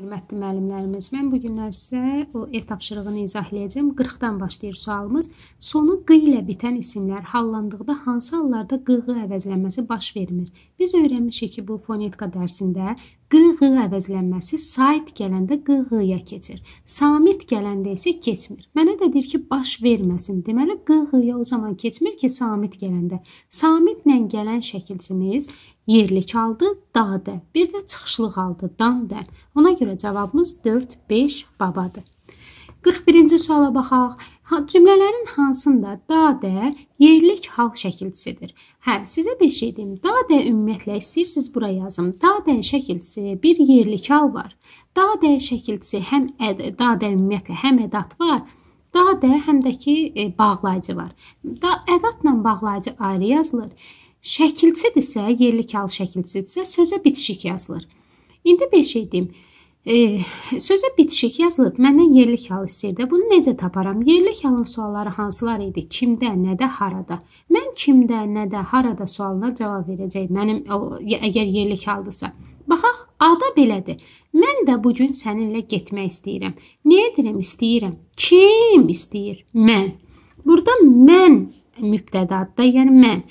Hörmətli müəllimlərimiz, mən bu günlər sizə o ev tapşırığını izah eləyəcəm. 40-dan başlayır sualımız. Sonu q ilə bitən isimlər hallandıqda hansı hallarda q-ı əvəzlənməsi baş vermir? Biz öyrənmişik ki, bu fonetika dərsində q-ı əvəzlənməsi sait gələndə q-ıya keçir. Samit gələndə isə keçmir. Mənə də deyir ki, baş verməsin. Deməli q-ıya o zaman keçmir ki, samit gələndə. Samitlə gələn şəkilçimiz Yerli aldı dadə, bir də çıxışlıq aldı dandə. Ona görə cavabımız 4, 5 babadır. 41-ci suala baxaq. Cümlələrin hansında dadə yerlik hal şəkilçisidir? Hə, sizə bir şey deyim. Dadə ümumiyyətlə istəyirsiniz bura yazım. Dadə şəkilçisi bir yerlik hal var. Dadə şəkilçisi həm əd, dadə ümumiyyətlə həm ədat var, dadə həm də ki e, bağlayıcı var. Da ədatla bağlayıcı ayrı yazılır. Şəkilçidirsə, yerli kal şəkilçidirsə, sözə bitişik yazılır. İndi bir şey deyim. E, sözə bitişik yazılıb məndən yerli kal istəyirdi. Bunu necə taparam? Yerli kalın sualları hansılar idi? Kimdə, nədə, harada? Mən kimdə, nədə, harada sualına cavab verəcək mənim o, əgər yerli kaldısa. Baxaq, ada belədir. Mən də bu gün səninlə getmək istəyirəm. Nə edirəm istəyirəm? Kim istəyir? Mən. Burada mən mübtədadda, yəni mən.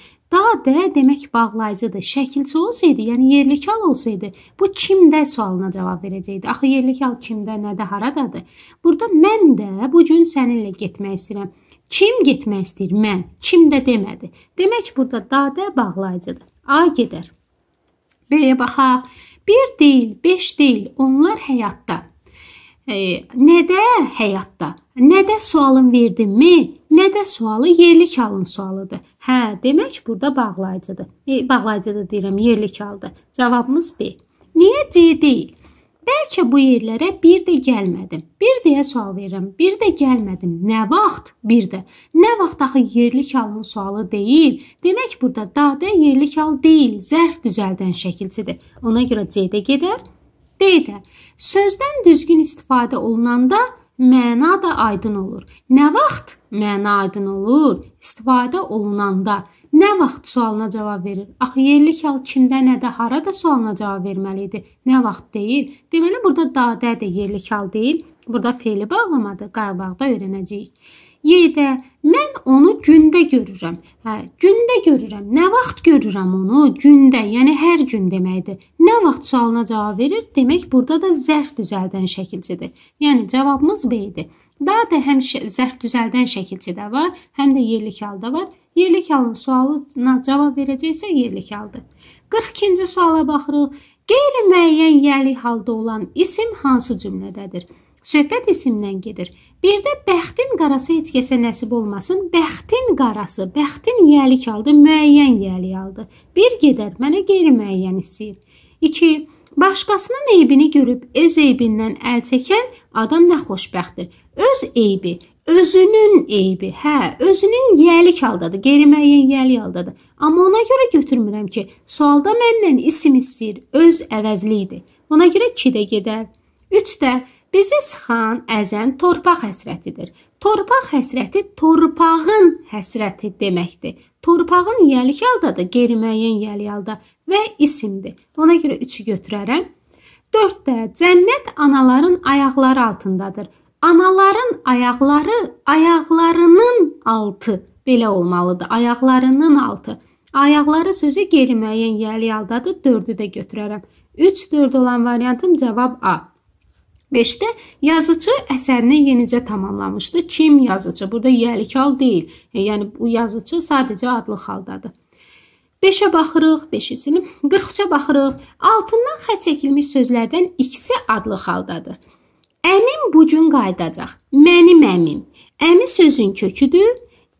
D demək bağlayıcıdır. Şəkilçi olsaydı, yəni yerli kal olsaydı, bu kimdə sualına cavab verəcəkdi. Axı yerli kal kimdə, nədə, haradadır? Burada mən də bu gün səninlə getmək istəyirəm. Kim getmək istəyir? Mən. Kim də demədi. Demək burada dadə bağlayıcıdır. A gedər. B-yə baxaq. 1 deyil, 5 deyil, onlar həyatda nədə həyatda? Nədə sualın verdinmi? Nədə sualı yerli kalın sualıdır. Hə, demək burada bağlayıcıdır. E, bağlayıcıdır deyirəm, yerli kaldı. Cavabımız B. Niyə C deyil? Bəlkə bu yerlərə bir də gəlmədim. Bir deyə sual verirəm. Bir də gəlmədim. Nə vaxt? Bir də. Nə vaxt axı yerli kalın sualı deyil. Demək burada dadə yerli kal deyil, zərf düzəldən şəkilçidir. Ona görə C-də gedər. D də sözdən düzgün istifadə olunanda məna da aydın olur. Nə vaxt məna aydın olur? İstifadə olunanda. Nə vaxt sualına cavab verir? Axı yerli hal kimdə, nədə, harada sualına cavab verməli idi? Nə vaxt deyil? Deməli burada dadə də yerli hal deyil. Burada feili bağlamadır. Qarabağda öyrənəcəyik. Yedə, mən onu gündə görürəm. Hə, gündə görürəm. Nə vaxt görürəm onu? Gündə, yəni hər gün deməkdir. Nə vaxt sualına cavab verir? Demək burada da zərf düzəldən şəkilcidir. Yəni cavabımız B-dir. Daha da həm zərf düzəldən şəkilçi də var, həm də yerli kal da var. Yerli kalın sualına cavab verəcəksə yerli kaldır. 42-ci suala baxırıq. Qeyri-müəyyən yəli halda olan isim hansı cümlədədir? söhbət isimdən gedir. Bir də bəxtin qarası heç kəsə nəsib olmasın. Bəxtin qarası, bəxtin yəlik aldı, müəyyən yəlik aldı. Bir gedər mənə qeyri-müəyyən hiss 2. Başqasının eybini görüb öz eybindən əl çəkən adam nə xoşbəxtdir. Öz eybi, özünün eybi, hə, özünün yəlik aldadır, qeyri-müəyyən yəlik aldadır. Amma ona görə götürmürəm ki, sualda məndən isim istəyir, öz əvəzliyidir. Ona görə 2 də gedər. 3 də Bizi sıxan, əzən torpaq həsrətidir. Torpaq həsrəti torpağın həsrəti deməkdir. Torpağın yəlik aldadır, qeyri-müəyyən yəlik alda və isimdir. Ona görə 3-ü götürərəm. 4-də cənnət anaların ayaqları altındadır. Anaların ayaqları ayaqlarının altı belə olmalıdır. Ayaqlarının altı. Ayaqları sözü qeyri-müəyyən yəlik aldadır. 4-ü də götürərəm. 3 4 olan variantım cavab A. 5-də yazıcı əsərini yenicə tamamlamışdı. Kim yazıcı? Burada yəlikal deyil. E, yəni bu yazıcı sadəcə adlı xaldadır. 5-ə baxırıq, 5-i silib 43-ə baxırıq. Altından xətt çəkilmiş sözlərdən ikisi adlı xaldadır. Əmim bu gün qayıdacaq. Mənim əmim. Əmi sözün köküdür.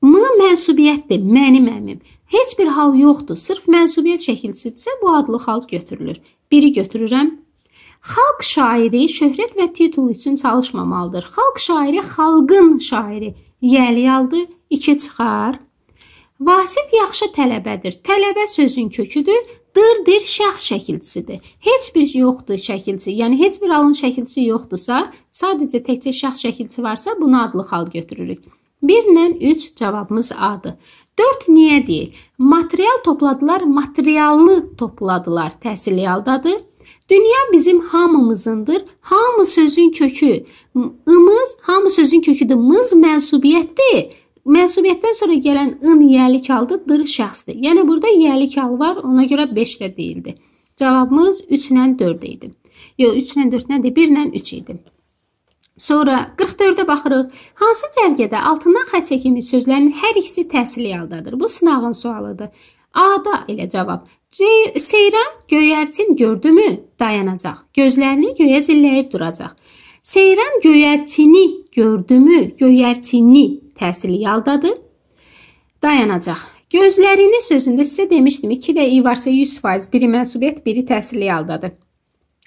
M mənsubiyyətdir. Mənim əmim. Heç bir hal yoxdur. Sırf mənsubiyyət şəkilsidirsə bu adlı xald götürülür. Biri götürürəm, Xalq şairi şöhrət və titul üçün çalışmamalıdır. Xalq şairi xalqın şairi yəliyaldı 2 çıxar. Vasif yaxşı tələbədir. Tələbə sözün köküdür. Dırdır şəxs şəkilçisidir. Heç bir yoxdur şəkilçi. Yəni heç bir alın şəkilçisi yoxdursa, sadəcə təkcə şəxs şəkilçisi varsa, bunu adlı xal götürürük. 1 ilə 3 cavabımız A-dır. 4 niyə deyil? Material topladılar, materiallı topladılar. Təhsil yaldadır. Dünya bizim hamımızındır. Hamı sözün kökü. Imız, hamı sözün köküdür. Mız mənsubiyyətdir. Mənsubiyyətdən sonra gələn ın yəlik aldı, dır şəxsdir. Yəni burada yəlik al var, ona görə 5 də deyildi. Cavabımız 3-lə 4 idi. Yox, 3-lə 4 nədir? 1-lə 3 idi. Sonra 44-də baxırıq. Hansı cərgədə altından xətt çəkilmiş sözlərin hər ikisi təhsili aldadır? Bu sınağın sualıdır. A-da elə cavab. C Seyran göyərçin gördümü? Dayanacaq. Gözlərini göyə zilləyib duracaq. Seyran göyərçini gördümü? Göyərçini təhsili yaldadı. Dayanacaq. Gözlərini sözündə sizə demişdim. 2 də i varsa 100%, biri mənsubiyyət, biri təhsili yaldadı.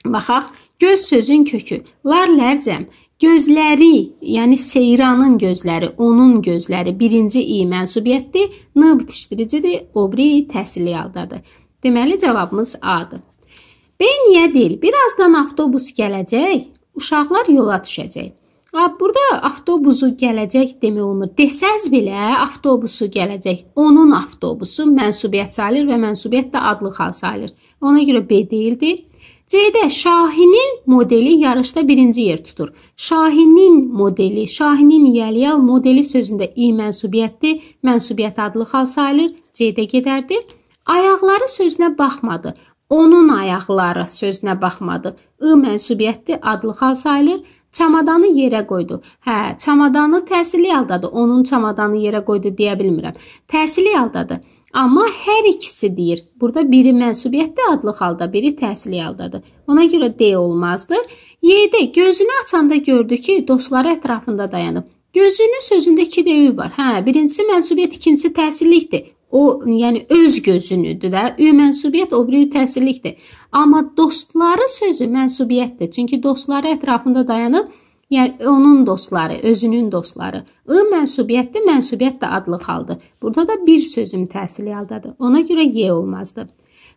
Baxaq, göz sözün kökü. Lar lərcəm. Gözləri, yəni seyranın gözləri, onun gözləri birinci i mənsubiyyətdir, n bitişdiricidir, o biri təhsiliyalıdadır. Deməli cavabımız A-dır. B niyə deyil? Birazdan avtobus gələcək, uşaqlar yola düşəcək. Və burada avtobusu gələcək demək olmur. Desəz belə avtobusu gələcək. Onun avtobusu mənsubiyyət sayılır və mənsubiyyət də adlı xal sayılır. Ona görə B deyildir. C-də Şahinin modeli yarışda birinci yer tutur. Şahinin modeli, Şahinin yəliyal modeli sözündə i mənsubiyyətdir. Mənsubiyyət adlı xal sayılır. C-də gedərdi. Ayaqları sözünə baxmadı. Onun ayaqları sözünə baxmadı. I mənsubiyyətli adlı xal sayılır. Çamadanı yerə qoydu. Hə, çamadanı təhsili aldadı. Onun çamadanı yerə qoydu deyə bilmirəm. Təhsili aldadı. Amma hər ikisi deyir. Burada biri mənsubiyyətdə adlı halda, biri təhsili haldadır. Ona görə D olmazdı. Y-də gözünü açanda gördü ki, dostları ətrafında dayanıb. Gözünün sözündə 2 də ü var. Hə, birincisi mənsubiyyət, ikincisi təhsillikdir. O, yəni öz gözünüdür də. Ü mənsubiyyət, o biri təhsillikdir. Amma dostları sözü mənsubiyyətdir. Çünki dostları ətrafında dayanıb Yəni onun dostları, özünün dostları. I mənsubiyyətli mənsubiyyət də adlı xaldır. Burada da bir sözüm təsil yaldadır. Ona görə y olmazdı.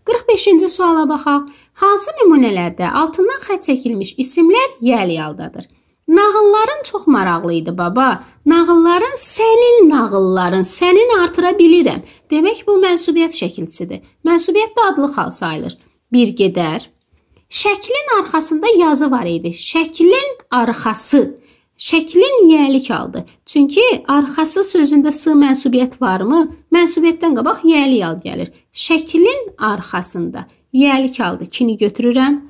45-ci suala baxaq. Hansı nümunələrdə altından xətt çəkilmiş isimlər yəli aldadır? Nağılların çox maraqlı idi baba. Nağılların sənin nağılların, sənin artıra bilirəm. Demək bu mənsubiyyət şəkilçisidir. Mənsubiyyət də adlı xal sayılır. Bir gedər, Şəklin arxasında yazı var idi. Şəklin arxası. Şəklin yəlik aldı. Çünki arxası sözündə s mənsubiyyət varmı? Mənsubiyyətdən qabaq yəlik al gəlir. Şəklin arxasında yəlik aldı. Kini götürürəm.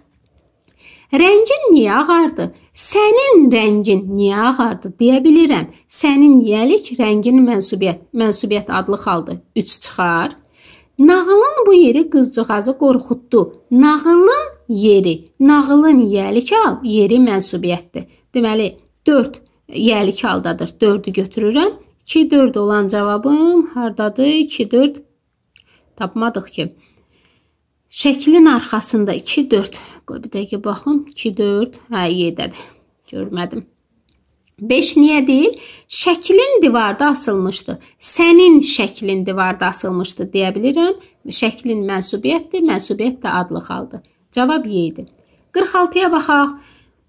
Rəngin niyə ağardı? Sənin rəngin niyə ağardı deyə bilirəm. Sənin yelik rəngin mənsubiyyət, mənsubiyyət adlı xaldır. 3 çıxar. Nağılın bu yeri qızcığazı qorxutdu. Nağılın yeri. Nağılın yəlik al yeri mənsubiyyətdir. Deməli 4 yəlik aldadır. 4-ü götürürəm. 2 4 olan cavabım hardadır? 2 4 tapmadıq ki. Şəklin arxasında 2 4. Qoy bir dəqiqə baxım. 2 4. Hə, 7-dir. Görmədim. 5 niyə deyil? Şəklin divarda asılmışdı. Sənin şəklin divarda asılmışdı deyə bilirəm. Şəklin mənsubiyyətdir, mənsubiyyət də adlı xaldır. Cavab Y idi. 46-ya baxaq.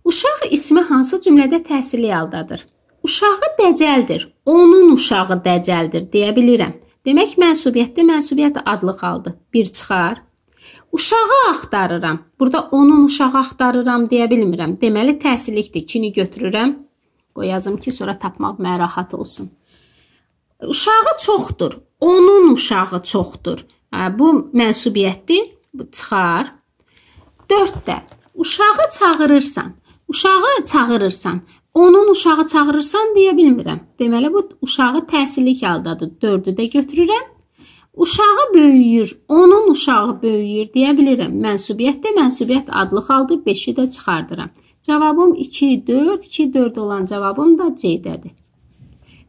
Uşaq ismi hansı cümlədə təhsili aldadır? Uşağı dəcəldir. Onun uşağı dəcəldir deyə bilirəm. Demək mənsubiyyətdə mənsubiyyət adlı qaldı. 1 çıxar. Uşağı axtarıram. Burada onun uşağı axtarıram deyə bilmirəm. Deməli təhsillikdir. 2-ni götürürəm. Qoyazım ki, sonra tapmaq mənə rahat olsun. Uşağı çoxdur. Onun uşağı çoxdur. Hə, bu mənsubiyyətdir. Bu çıxar. Dörddə, uşağı çağırırsan, uşağı çağırırsan, onun uşağı çağırırsan deyə bilmirəm. Deməli, bu uşağı təhsillik haldadır. Dördü də götürürəm. Uşağı böyüyür, onun uşağı böyüyür deyə bilirəm. Mənsubiyyət də mənsubiyyət adlı haldır, 5-i də çıxardıram. Cavabım 2, 4, 2, 4 olan cavabım da C-dədir.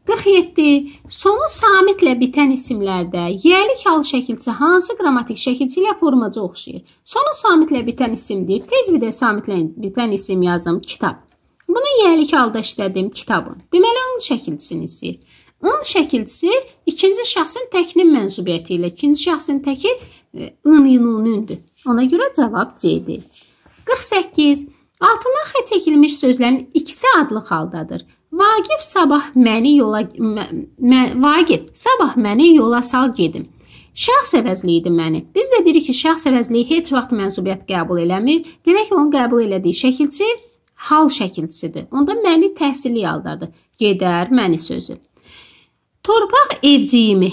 47. Sonu samitlə bitən isimlərdə yəlik hal şəkilçi hansı qrammatik şəkilçi ilə formaca oxşayır? Sonu samitlə bitən isimdir. Tez bir də samitlə bitən isim yazım kitab. Bunu yeyilik halda işlədim kitabın. Deməli, ın şəkilçisini istəyir. In şəkilçisi ikinci şəxsin təkinin mənsubiyyəti ilə ikinci şəxsin təki e, ın inunündür. Ona görə cavab C-dir. 48. Altından xə çəkilmiş sözlərin ikisi adlı haldadır. Vaqif sabah məni yola mə, mə, Vaqif sabah məni yola sal gedim. Şəxs əvəzliyi deməli. Biz də deyirik ki, şəxs əvəzliyi heç vaxt mənsubiyyət qəbul eləmir. Demək ki, onun qəbul elədiyi şəkilçi hal şəkilçisidir. Onda məni təhsilli haldadır. Gedər məni sözü. Torpaq evciyimi.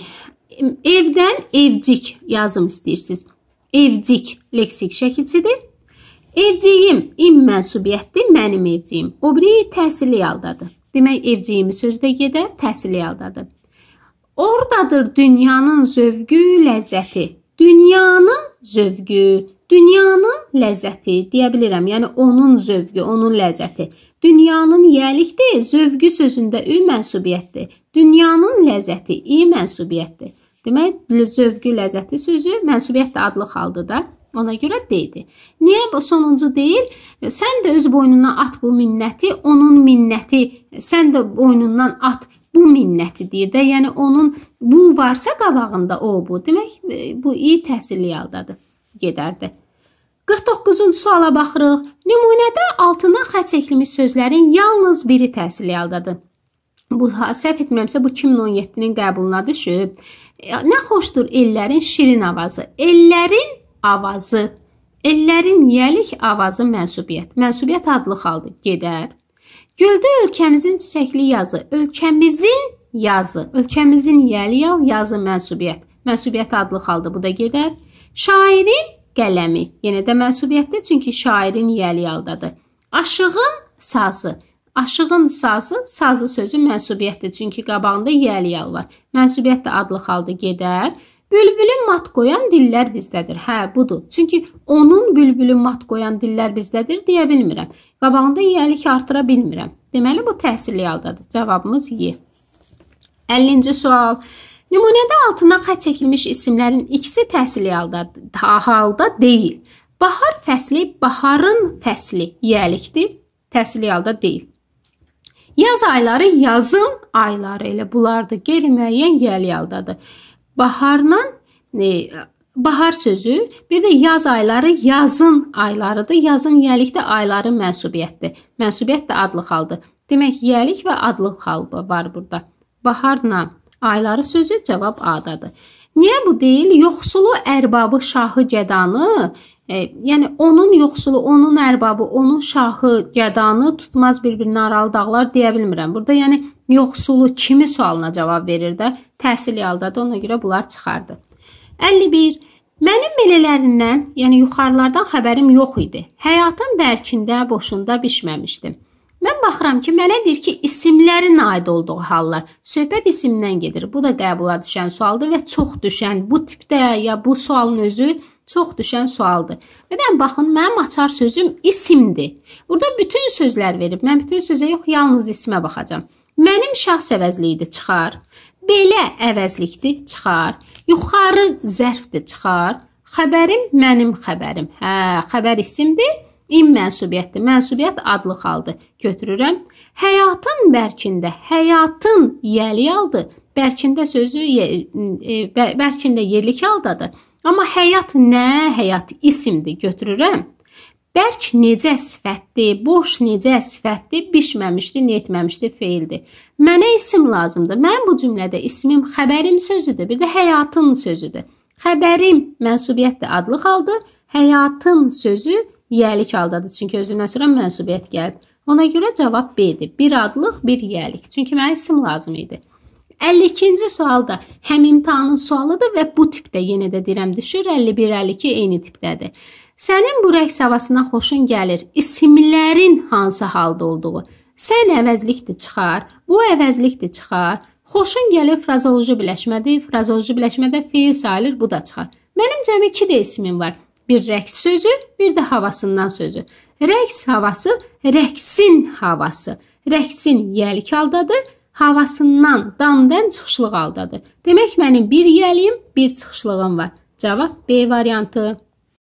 Evdən evcik yazım istəyirsiniz. Evcik leksik şəkilçidir. Evciyim im mənsubiyyətdir, mənim evciyim. O biri təhsilli haldadır. Demək evciyimi sözdə gedər, təhsilli haldadır. Ordadır dünyanın zövqü, ləzzəti. Dünyanın zövqü, dünyanın ləzzəti deyə bilərəm. Yəni onun zövqü, onun ləzzəti. Dünyanın yəlikdir, zövqü sözündə ü mənsubiyyətdir. Dünyanın ləzzəti i mənsubiyyətdir. Demək, zövqü, ləzzəti sözü mənsubiyyət də adlı xaldır da. Ona görə deyildi. Niyə bu sonuncu deyil? Sən də öz boynuna at bu minnəti, onun minnəti, sən də boynundan at bu minnətidir də. Yəni onun bu varsa qabağında o bu. Demək e, bu iyi təhsilli haldadır gedərdi. 49-cu suala baxırıq. Nümunədə altından xətt çəkilmiş sözlərin yalnız biri təhsilli haldadır. Bu səhv etmirəmsə bu 2017-nin qəbuluna düşüb. Nə xoşdur ellərin şirin avazı. Ellərin avazı. Ellərin yelik avazı mənsubiyyət. Mənsubiyyət adlı xaldır. Gedər. Göldə ölkəmizin çiçəkli yazı, ölkəmizin yazı, ölkəmizin yəliyal yazı mənsubiyyət. Mənsubiyyət adlı xalda bu da gedər. Şairin qələmi, yenə də mənsubiyyətdə çünki şairin yəliyaldadır. Aşığın sazı, Aşığın sazı, sazı sözü mənsubiyyətdir, çünki qabağında yəliyal var. Mənsubiyyət də adlı xalda gedər. Bülbülün mat qoyan dillər bizdədir. Hə, budur. Çünki onun bülbülün mat qoyan dillər bizdədir deyə bilmirəm. Qabağında yeyilik artıra bilmirəm. Deməli bu təhsilli haldadır. Cavabımız Y. 50-ci sual. Nümunədə altına xətt çəkilmiş isimlərin ikisi təhsilli halda, halda deyil. Bahar fəsli baharın fəsli yeyilikdir. Təhsilli halda deyil. Yaz ayları yazın ayları elə bunlardır. Qeyri-müəyyən yel yaldadır. Baharla e, bahar sözü, bir də yaz ayları yazın aylarıdır. Yazın yəlikdə ayların mənsubiyyətdir. Mənsubiyyət də adlı xaldır. Demək yəlik və adlı xal var burada. Baharla ayları sözü cavab A-dadır. Niyə bu deyil? Yoxsulu ərbabı şahı gədanı E, yəni onun yoxsulu, onun ərbabı, onun şahı, gədanı tutmaz bir-birinə aralı dağlar deyə bilmirəm. Burada yəni yoxsulu kimi sualına cavab verir də, təhsil yaldadı, ona görə bunlar çıxardı. 51 Mənim belələrindən, yəni yuxarılardan xəbərim yox idi. Həyatın bərkində, boşunda bişməmişdim. Mən baxıram ki, mənə deyir ki, isimlərin aid olduğu hallar. Söhbət isimdən gedir. Bu da qəbula düşən sualdır və çox düşən bu tipdə ya bu sualın özü Çox düşən sualdır. Bədən baxın, mənim açar sözüm isimdir. Burada bütün sözlər verib. Mən bütün sözə yox, yalnız ismə baxacağam. Mənim şəxs əvəzliyidir, çıxar. Belə əvəzlikdir, çıxar. Yuxarı zərfdir, çıxar. Xəbərim mənim xəbərim. Hə, xəbər isimdir. İm mənsubiyyətdir. Mənsubiyyət adlı haldır. Götürürəm. Həyatın bərkində, həyatın yəli aldı. Bərkində sözü e, bərkində yerlik aldadır. Amma həyat nə? Həyat isimdir, götürürəm. Bərk necə sifətdir, boş necə sifətdir, bişməmişdi, netməmişdi feildir. Mənə isim lazımdır. Mənim bu cümlədə ismim xəbərim sözüdür, bir də həyatın sözüdür. Xəbərim mənsubiyyətdir adlı haldır, həyatın sözü yəlik aldadır. Çünki özündən sonra mənsubiyyət gəlib. Ona görə cavab B-dir. Bir adlıq, bir yəlik. Çünki mənə isim lazım idi. 52-ci sual da həm imtahanın sualıdır və bu tipdə yenə də deyirəm düşür. 51-52 eyni tipdədir. Sənin bu rəqs havasına xoşun gəlir. İsimlərin hansı halda olduğu. Sən əvəzlikdir çıxar, bu əvəzlikdir çıxar. Xoşun gəlir frazoloji birləşmədir. Frazoloji birləşmədə feil sayılır, bu da çıxar. Mənim cəmi 2 də ismim var. Bir rəqs sözü, bir də havasından sözü. Rəqs havası, rəqsin havası. Rəqsin yəlik haldadır havasından, damdan çıxışlıq aldadır. Demək mənim bir yəliyim, bir çıxışlığım var. Cavab B variantı.